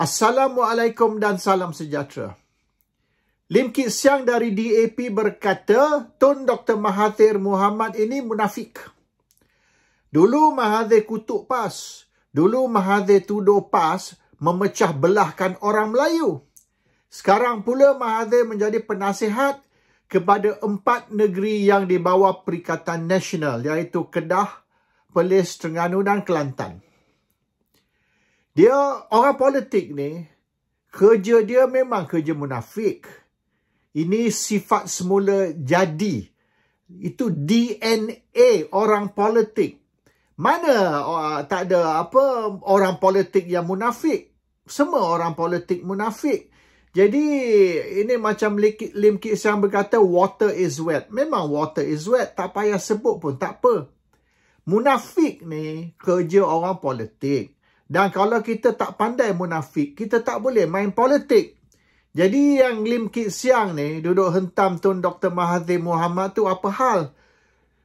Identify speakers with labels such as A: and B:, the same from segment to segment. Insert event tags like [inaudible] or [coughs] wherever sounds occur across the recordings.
A: Assalamualaikum dan salam sejahtera. Lim Kit Siang dari DAP berkata, Tun Dr. Mahathir Muhammad ini munafik. Dulu Mahathir kutuk PAS. Dulu Mahathir tuduh PAS memecah belahkan orang Melayu. Sekarang pula Mahathir menjadi penasihat kepada empat negeri yang dibawa Perikatan Nasional iaitu Kedah, Perlis, Terengganu dan Kelantan. Dia orang politik ni kerja dia memang kerja munafik. Ini sifat semula jadi. Itu DNA orang politik. Mana uh, tak ada apa orang politik yang munafik. Semua orang politik munafik. Jadi ini macam Lim Kisang berkata water is wet. Memang water is wet. Tak payah sebut pun tak apa. Munafik ni kerja orang politik. Dan kalau kita tak pandai munafik, kita tak boleh main politik. Jadi yang Lim Kit Siang ni duduk hentam Tun Dr. Mahathir Muhammad tu apa hal?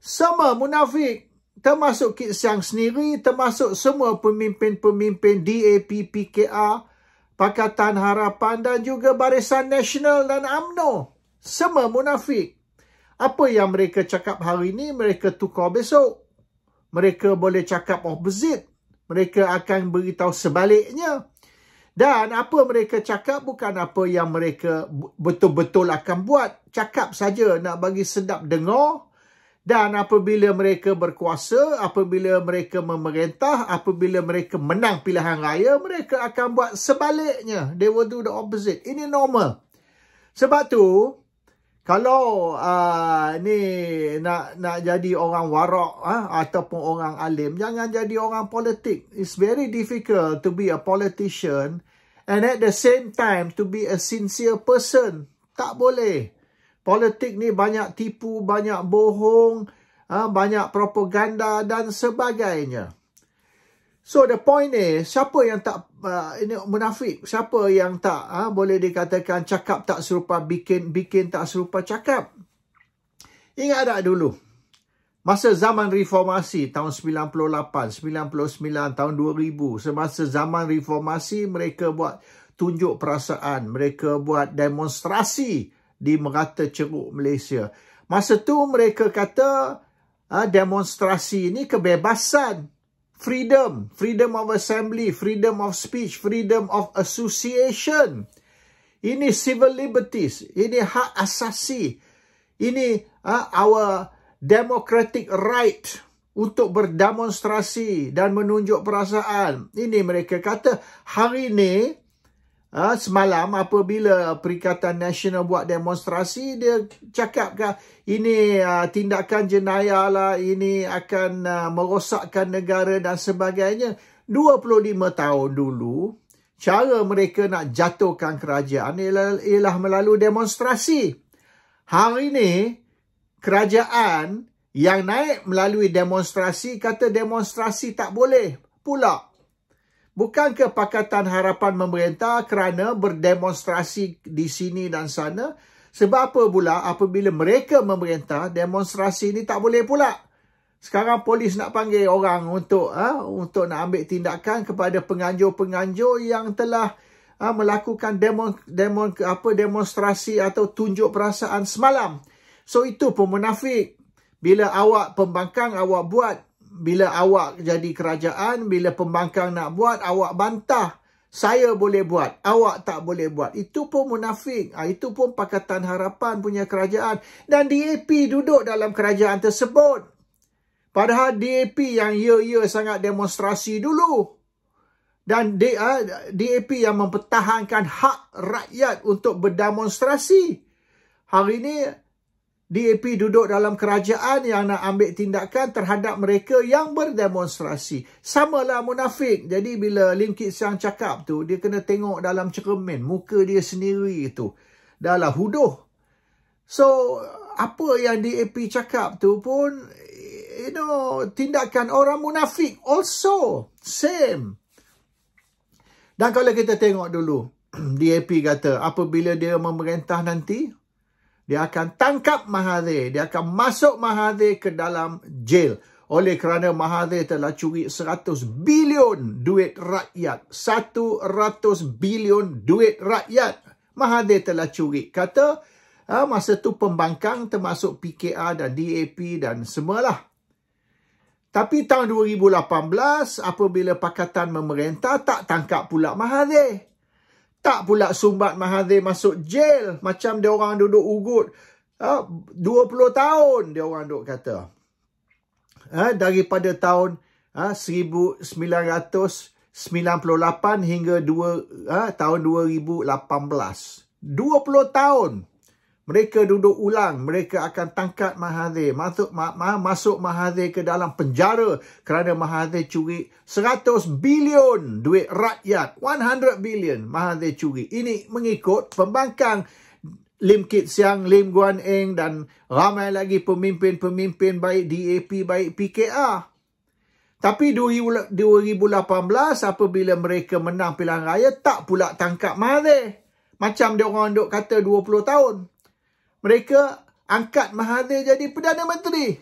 A: Semua munafik. Termasuk Kit Siang sendiri, termasuk semua pemimpin-pemimpin DAP, PKR, Pakatan Harapan dan juga Barisan Nasional dan AMNO. Semua munafik. Apa yang mereka cakap hari ini, mereka tukar besok. Mereka boleh cakap opposite mereka akan beritahu sebaliknya. Dan apa mereka cakap bukan apa yang mereka betul-betul akan buat. Cakap saja nak bagi sedap dengar. Dan apabila mereka berkuasa, apabila mereka memerintah, apabila mereka menang pilihan raya, mereka akan buat sebaliknya. They will do the opposite. Ini normal. Sebab tu, kalau uh, ni nak nak jadi orang warak uh, ah, ataupun orang alim jangan jadi orang politik it's very difficult to be a politician and at the same time to be a sincere person tak boleh politik ni banyak tipu banyak bohong uh, banyak propaganda dan sebagainya So the point is, siapa yang tak uh, ini munafik? Siapa yang tak uh, boleh dikatakan cakap tak serupa bikin bikin tak serupa cakap? Ingat ada dulu? Masa zaman reformasi tahun 98, 99, tahun 2000, semasa zaman reformasi mereka buat tunjuk perasaan, mereka buat demonstrasi di Merata Ceruk Malaysia. Masa tu mereka kata uh, demonstrasi ini kebebasan freedom, freedom of assembly, freedom of speech, freedom of association. Ini civil liberties, ini hak asasi, ini uh, our democratic right untuk berdemonstrasi dan menunjuk perasaan. Ini mereka kata hari ini Ha, semalam apabila Perikatan Nasional buat demonstrasi, dia cakap kan ini uh, tindakan jenayah lah, ini akan uh, merosakkan negara dan sebagainya. 25 tahun dulu, cara mereka nak jatuhkan kerajaan ialah, ialah melalui demonstrasi. Hari ini, kerajaan yang naik melalui demonstrasi kata demonstrasi tak boleh pula. Bukankah Pakatan Harapan Memerintah kerana berdemonstrasi di sini dan sana? Sebab apa pula apabila mereka memerintah, demonstrasi ini tak boleh pula. Sekarang polis nak panggil orang untuk ah untuk nak ambil tindakan kepada penganjur-penganjur yang telah ha, melakukan demo, demo, apa, demonstrasi atau tunjuk perasaan semalam. So itu pun munafik. Bila awak pembangkang, awak buat bila awak jadi kerajaan, bila pembangkang nak buat, awak bantah. Saya boleh buat, awak tak boleh buat. Itu pun munafik. Ha, itu pun Pakatan Harapan punya kerajaan. Dan DAP duduk dalam kerajaan tersebut. Padahal DAP yang ya-ya sangat demonstrasi dulu. Dan DAP ah, yang mempertahankan hak rakyat untuk berdemonstrasi. Hari ini DAP duduk dalam kerajaan yang nak ambil tindakan terhadap mereka yang berdemonstrasi. sama lah munafik. Jadi bila Lim Kit Siang cakap tu, dia kena tengok dalam cermin muka dia sendiri itu. Dahlah huduh. So, apa yang DAP cakap tu pun, you know, tindakan orang munafik also. Same. Dan kalau kita tengok dulu, [clears throat] DAP kata apabila dia memerintah nanti, dia akan tangkap Mahathir. Dia akan masuk Mahathir ke dalam jail. Oleh kerana Mahathir telah curi 100 bilion duit rakyat. 100 bilion duit rakyat. Mahathir telah curi. Kata ah, masa tu pembangkang termasuk PKR dan DAP dan semualah. Tapi tahun 2018 apabila pakatan memerintah tak tangkap pula Mahathir tak pula sumbat Mahathir masuk jail macam dia orang duduk ugut ah, uh, 20 tahun dia orang duk kata uh, daripada tahun ah, uh, 1998 hingga 2 uh, tahun 2018 20 tahun mereka duduk ulang, mereka akan tangkap Mahathir, masuk ma, ma, masuk Mahathir ke dalam penjara kerana Mahathir curi 100 bilion duit rakyat. 100 bilion Mahathir curi. Ini mengikut pembangkang Lim Kit Siang, Lim Guan Eng dan ramai lagi pemimpin-pemimpin baik DAP, baik PKR. Tapi 2018 apabila mereka menang pilihan raya, tak pula tangkap Mahathir. Macam dia orang duk kata 20 tahun mereka angkat Mahathir jadi Perdana Menteri.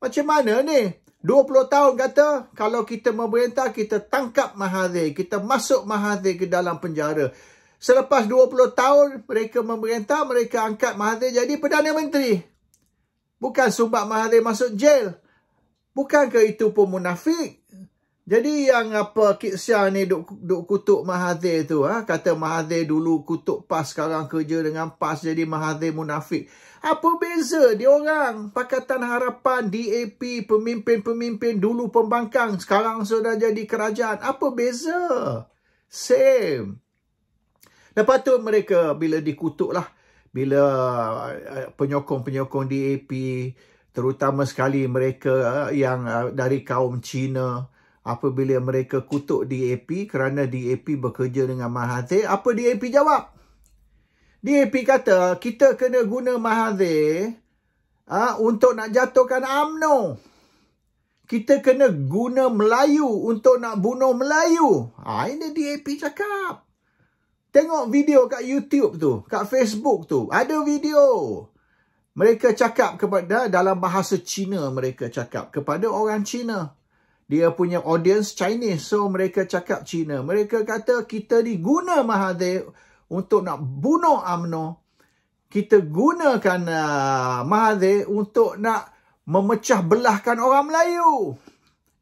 A: Macam mana ni? 20 tahun kata kalau kita memerintah kita tangkap Mahathir, kita masuk Mahathir ke dalam penjara. Selepas 20 tahun mereka memerintah, mereka angkat Mahathir jadi Perdana Menteri. Bukan sebab Mahathir masuk jail. Bukankah itu pun munafik? Jadi yang apa Kit Siah ni duk, duk kutuk Mahathir tu. Ha? Kata Mahathir dulu kutuk PAS sekarang kerja dengan PAS jadi Mahathir munafik. Apa beza dia orang? Pakatan Harapan, DAP, pemimpin-pemimpin dulu pembangkang. Sekarang sudah jadi kerajaan. Apa beza? Same. Lepas tu mereka bila dikutuk lah. Bila eh, eh, penyokong-penyokong DAP. Terutama sekali mereka eh, yang dari kaum Cina. Cina apabila mereka kutuk DAP kerana DAP bekerja dengan Mahathir, apa DAP jawab? DAP kata, kita kena guna Mahathir ha, untuk nak jatuhkan UMNO. Kita kena guna Melayu untuk nak bunuh Melayu. Ha, ini DAP cakap. Tengok video kat YouTube tu, kat Facebook tu. Ada video. Mereka cakap kepada, dalam bahasa Cina mereka cakap kepada orang Cina dia punya audience Chinese. So, mereka cakap Cina. Mereka kata kita diguna guna Mahathir untuk nak bunuh UMNO. Kita gunakan uh, Mahathir untuk nak memecah belahkan orang Melayu.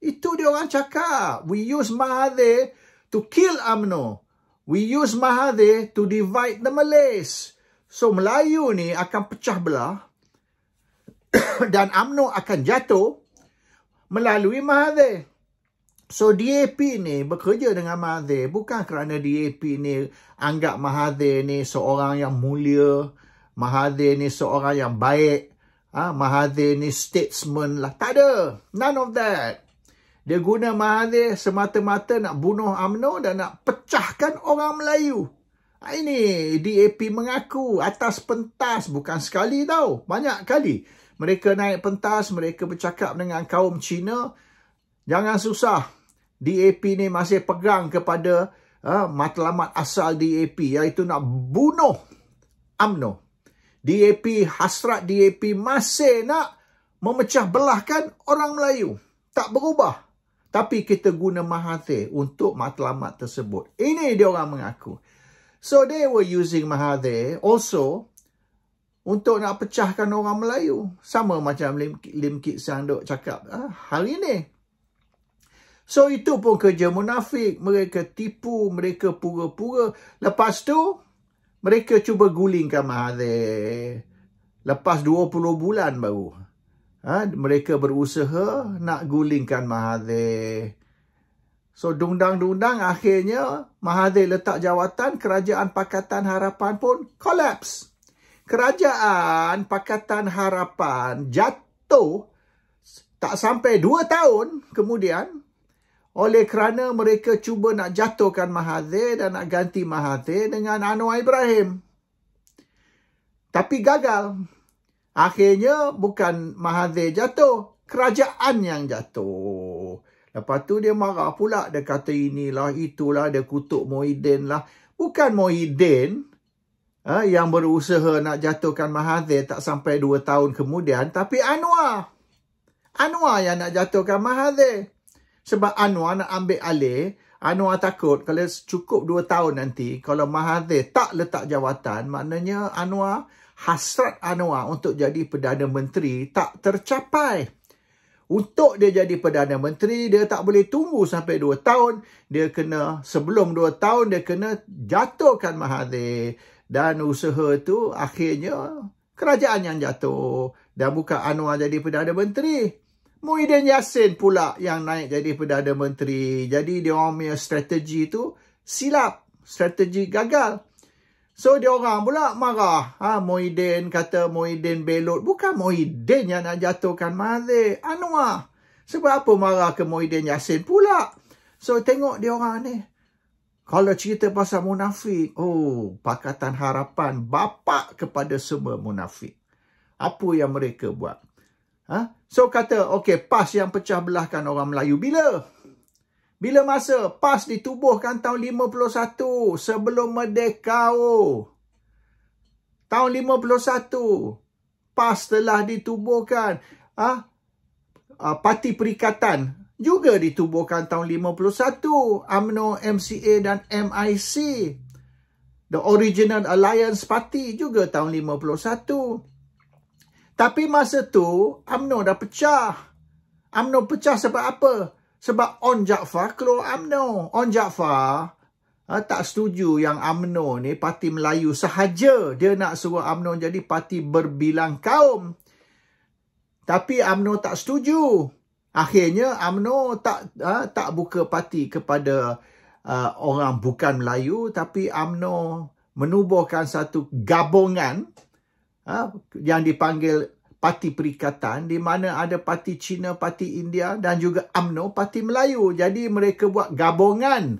A: Itu dia orang cakap. We use Mahathir to kill UMNO. We use Mahathir to divide the Malays. So, Melayu ni akan pecah belah. [coughs] dan UMNO akan jatuh melalui mazhab. So DAP ni bekerja dengan mazhab bukan kerana DAP ni anggap mazhab ni seorang yang mulia, mazhab ni seorang yang baik, ah ha? mazhab ni statesman lah. Tak ada. None of that. Dia guna mazhab semata-mata nak bunuh AMNO dan nak pecahkan orang Melayu. Ha, ini DAP mengaku atas pentas bukan sekali tau. Banyak kali mereka naik pentas, mereka bercakap dengan kaum Cina, jangan susah. DAP ni masih pegang kepada uh, matlamat asal DAP iaitu nak bunuh AMNO. DAP, hasrat DAP masih nak memecah belahkan orang Melayu. Tak berubah. Tapi kita guna Mahathir untuk matlamat tersebut. Ini dia orang mengaku. So they were using Mahathir also untuk nak pecahkan orang Melayu. Sama macam Lim, Lim Kit Sang duk cakap ha, hari ni. So itu pun kerja munafik. Mereka tipu, mereka pura-pura. Lepas tu, mereka cuba gulingkan Mahathir. Lepas 20 bulan baru. Ha, mereka berusaha nak gulingkan Mahathir. So dundang-dundang akhirnya Mahathir letak jawatan kerajaan Pakatan Harapan pun collapse kerajaan Pakatan Harapan jatuh tak sampai dua tahun kemudian oleh kerana mereka cuba nak jatuhkan Mahathir dan nak ganti Mahathir dengan Anwar Ibrahim. Tapi gagal. Akhirnya bukan Mahathir jatuh, kerajaan yang jatuh. Lepas tu dia marah pula, dia kata inilah, itulah, dia kutuk Mohidin lah. Bukan Mohidin, uh, yang berusaha nak jatuhkan Mahathir tak sampai 2 tahun kemudian tapi Anwar Anwar yang nak jatuhkan Mahathir sebab Anwar nak ambil alih Anwar takut kalau cukup 2 tahun nanti kalau Mahathir tak letak jawatan maknanya Anwar hasrat Anwar untuk jadi Perdana Menteri tak tercapai untuk dia jadi Perdana Menteri, dia tak boleh tunggu sampai 2 tahun. Dia kena, sebelum 2 tahun, dia kena jatuhkan Mahathir dan usaha tu akhirnya kerajaan yang jatuh dan bukan Anwar jadi Perdana Menteri. Muhyiddin Yassin pula yang naik jadi Perdana Menteri. Jadi dia orang punya strategi tu silap. Strategi gagal. So dia orang pula marah. Ha, Muhyiddin kata Muhyiddin belot. Bukan Muhyiddin yang nak jatuhkan Mahathir. Anwar. Sebab apa marah ke Muhyiddin Yassin pula? So tengok dia orang ni. Kalau cerita pasal munafik, oh, Pakatan Harapan bapa kepada semua munafik. Apa yang mereka buat? Ha? So kata, okay, PAS yang pecah belahkan orang Melayu. Bila? Bila masa? PAS ditubuhkan tahun 51 sebelum merdeka. Oh. Tahun 51, PAS telah ditubuhkan. Ha? Ah, Parti Perikatan, juga ditubuhkan tahun 51 AMNO, MCA dan MIC. The Original Alliance Party juga tahun 51. Tapi masa tu AMNO dah pecah. AMNO pecah sebab apa? Sebab On Jaafar keluar AMNO. On Jaafar ha, ah, tak setuju yang AMNO ni parti Melayu sahaja. Dia nak suruh AMNO jadi parti berbilang kaum. Tapi AMNO tak setuju. Akhirnya UMNO tak uh, tak buka parti kepada uh, orang bukan Melayu tapi UMNO menubuhkan satu gabungan uh, yang dipanggil Parti Perikatan di mana ada parti Cina, parti India dan juga UMNO, parti Melayu. Jadi mereka buat gabungan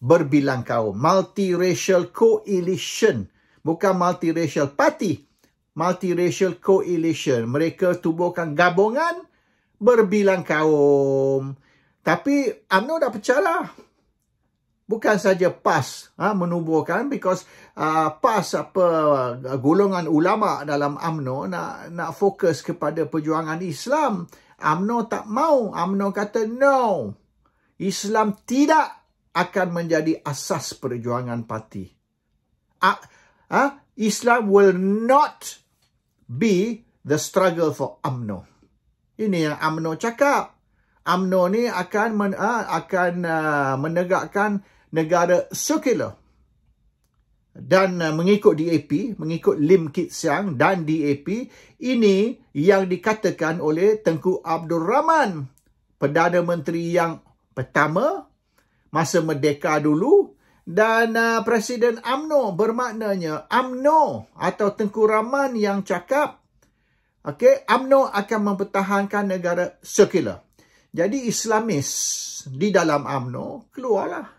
A: berbilang kaum, multiracial coalition, bukan multiracial parti, multiracial coalition. Mereka tubuhkan gabungan berbilang kaum. Tapi UMNO dah pecah lah. Bukan saja PAS ha, menubuhkan because uh, PAS apa golongan ulama dalam UMNO nak nak fokus kepada perjuangan Islam. UMNO tak mau. UMNO kata no. Islam tidak akan menjadi asas perjuangan parti. Uh, uh, Islam will not be the struggle for UMNO. Ini yang Amno cakap. Amno ni akan men, uh, akan uh, menegakkan negara sekular. Dan uh, mengikut DAP, mengikut Lim Kit Siang dan DAP, ini yang dikatakan oleh Tengku Abdul Rahman, Perdana Menteri yang pertama masa merdeka dulu dan uh, Presiden AMNO bermaknanya AMNO atau Tengku Rahman yang cakap Okey, AMNO akan mempertahankan negara sekular. Jadi Islamis di dalam AMNO keluarlah.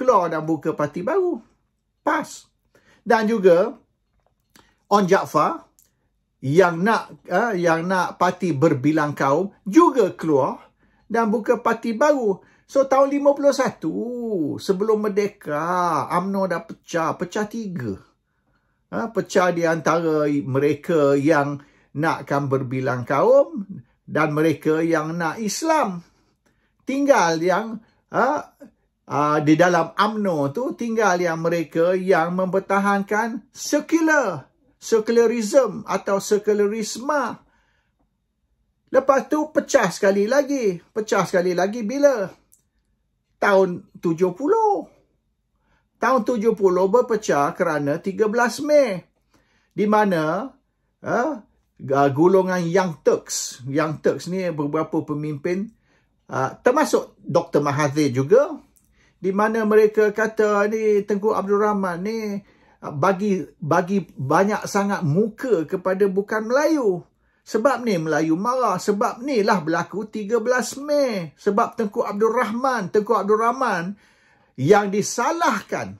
A: Keluar dan buka parti baru. PAS. Dan juga On Jaafar yang nak uh, yang nak parti berbilang kaum juga keluar dan buka parti baru. So tahun 51 sebelum merdeka AMNO dah pecah, pecah tiga. Ha, pecah di antara mereka yang nakkan berbilang kaum dan mereka yang nak Islam tinggal yang uh, uh, di dalam amno tu tinggal yang mereka yang mempertahankan secular secularism atau secularisme lepas tu pecah sekali lagi pecah sekali lagi bila tahun 70 tahun 70 berpecah kerana 13 Mei di mana uh, uh, golongan Young Turks. Young Turks ni beberapa pemimpin uh, termasuk Dr. Mahathir juga di mana mereka kata ni Tengku Abdul Rahman ni ah, bagi bagi banyak sangat muka kepada bukan Melayu. Sebab ni Melayu marah. Sebab ni lah berlaku 13 Mei. Sebab Tengku Abdul Rahman. Tengku Abdul Rahman yang disalahkan.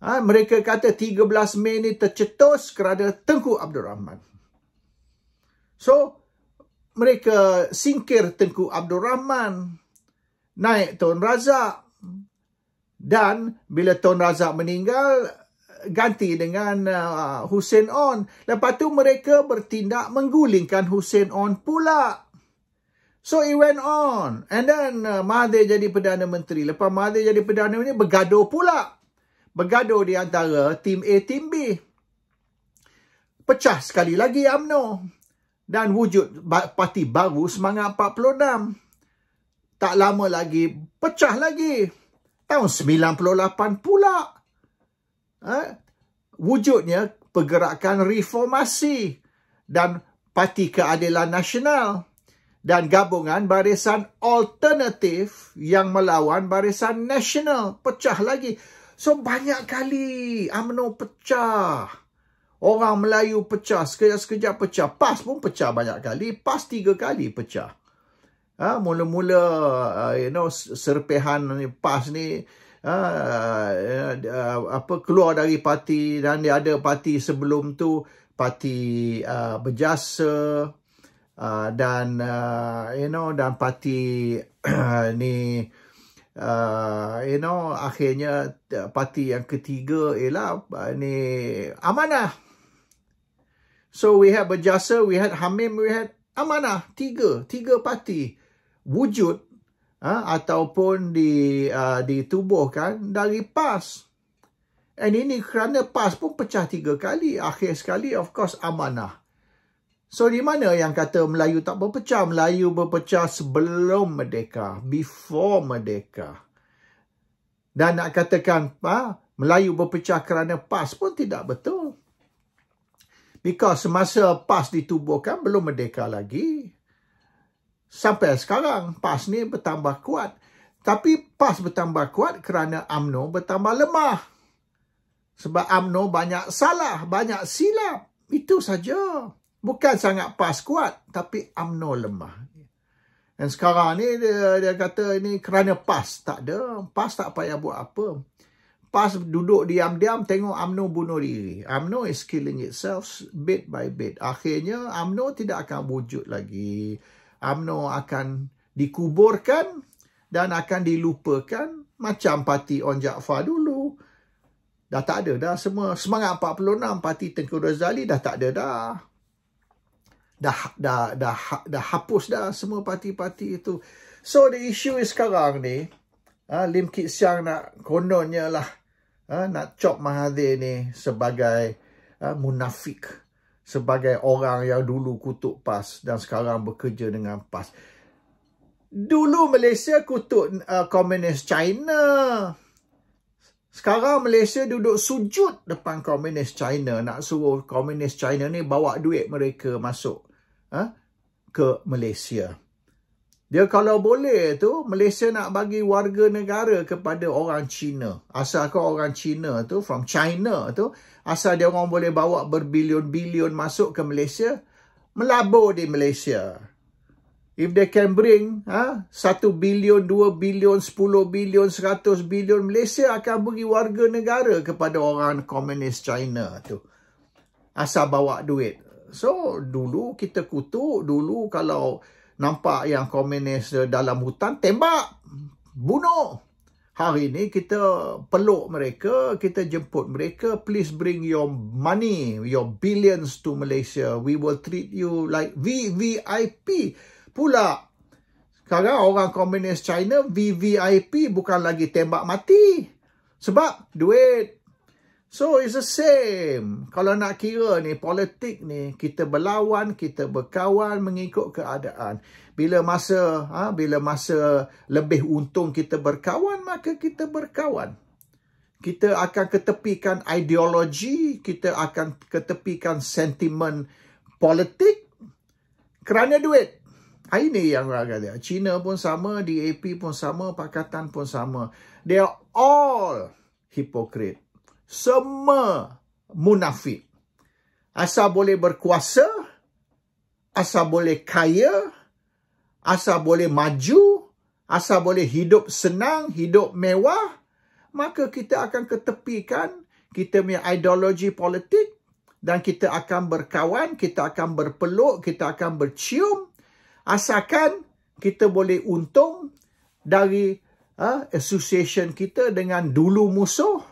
A: Ha, mereka kata 13 Mei ni tercetus kerana Tengku Abdul Rahman. So, mereka singkir Tengku Abdul Rahman. Naik Tun Razak. Dan bila Tun Razak meninggal, ganti dengan uh, Hussein On. Lepas tu mereka bertindak menggulingkan Hussein On pula. So it went on. And then uh, Mahathir jadi Perdana Menteri. Lepas Mahathir jadi Perdana Menteri, bergaduh pula. Bergaduh di antara tim A, tim B. Pecah sekali lagi UMNO dan wujud parti baru Semangat 46. Tak lama lagi, pecah lagi. Tahun 98 pula. Ha? Wujudnya pergerakan reformasi dan Parti Keadilan Nasional dan gabungan barisan alternatif yang melawan barisan nasional. Pecah lagi. So banyak kali UMNO pecah. Orang Melayu pecah, sekejap-sekejap pecah. PAS pun pecah banyak kali. PAS tiga kali pecah. Ha, mula-mula, uh, you know, serpihan PAS ni uh, uh, uh, apa keluar dari parti dan dia ada parti sebelum tu, parti uh, berjasa uh, dan, uh, you know, dan parti uh, ni... Uh, you know, akhirnya uh, parti yang ketiga ialah uh, ni amanah. So we had berjasa, we had hamim, we had amanah. Tiga, tiga parti wujud uh, ataupun di uh, ditubuhkan dari PAS. And ini kerana PAS pun pecah tiga kali. Akhir sekali, of course, amanah. So di mana yang kata Melayu tak berpecah? Melayu berpecah sebelum merdeka. Before merdeka. Dan nak katakan ha, Melayu berpecah kerana PAS pun tidak betul. Because semasa PAS ditubuhkan belum merdeka lagi. Sampai sekarang PAS ni bertambah kuat. Tapi PAS bertambah kuat kerana amno bertambah lemah. Sebab amno banyak salah, banyak silap. Itu saja. Bukan sangat PAS kuat tapi amno lemah. Dan sekarang ni dia, dia kata ini kerana PAS tak ada. PAS tak payah buat apa pas duduk diam-diam tengok UMNO bunuh diri. UMNO is killing itself bit by bit. Akhirnya UMNO tidak akan wujud lagi. UMNO akan dikuburkan dan akan dilupakan macam parti On Jaafar dulu. Dah tak ada dah semua. Semangat 46 parti Tengku Razali dah tak ada dah. Dah, dah dah dah hapus dah semua parti-parti itu. So the issue is sekarang ni, ha, Lim Kit Siang nak kononnya lah uh, nak cop Mahathir ni sebagai uh, munafik. Sebagai orang yang dulu kutuk PAS dan sekarang bekerja dengan PAS. Dulu Malaysia kutuk uh, komunis China. Sekarang Malaysia duduk sujud depan komunis China. Nak suruh komunis China ni bawa duit mereka masuk uh, ke Malaysia. Dia kalau boleh tu Malaysia nak bagi warga negara kepada orang Cina. Asalkan orang Cina tu from China tu asal dia orang boleh bawa berbilion-bilion masuk ke Malaysia melabur di Malaysia. If they can bring ha, 1 bilion, 2 bilion, 10 bilion, 100 bilion Malaysia akan bagi warga negara kepada orang komunis China tu. Asal bawa duit. So dulu kita kutuk, dulu kalau nampak yang komunis dalam hutan, tembak, bunuh. Hari ini kita peluk mereka, kita jemput mereka. Please bring your money, your billions to Malaysia. We will treat you like VVIP pula. Sekarang orang komunis China VVIP bukan lagi tembak mati. Sebab duit, So it's the same. Kalau nak kira ni politik ni kita berlawan, kita berkawan mengikut keadaan. Bila masa ha, bila masa lebih untung kita berkawan maka kita berkawan. Kita akan ketepikan ideologi, kita akan ketepikan sentimen politik kerana duit. Ha, ini yang agak dia. China pun sama, DAP pun sama, Pakatan pun sama. They are all hypocrite semua munafik. Asal boleh berkuasa, asal boleh kaya, asal boleh maju, asal boleh hidup senang, hidup mewah, maka kita akan ketepikan kita punya ideologi politik dan kita akan berkawan, kita akan berpeluk, kita akan bercium asalkan kita boleh untung dari uh, association kita dengan dulu musuh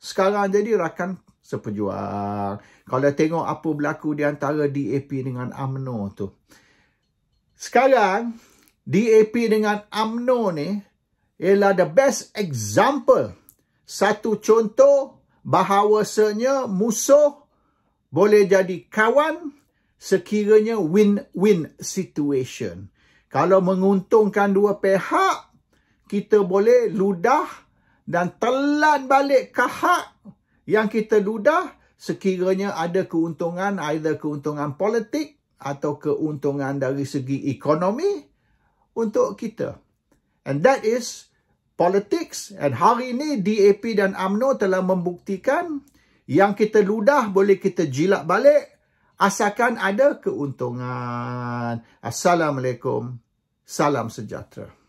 A: sekarang jadi rakan sepejuang. Kalau tengok apa berlaku di antara DAP dengan AMNO tu. Sekarang, DAP dengan AMNO ni ialah the best example. Satu contoh bahawasanya musuh boleh jadi kawan sekiranya win-win situation. Kalau menguntungkan dua pihak, kita boleh ludah dan telan balik ke yang kita dudah sekiranya ada keuntungan either keuntungan politik atau keuntungan dari segi ekonomi untuk kita. And that is politics and hari ini DAP dan AMNO telah membuktikan yang kita ludah boleh kita jilat balik asalkan ada keuntungan. Assalamualaikum. Salam sejahtera.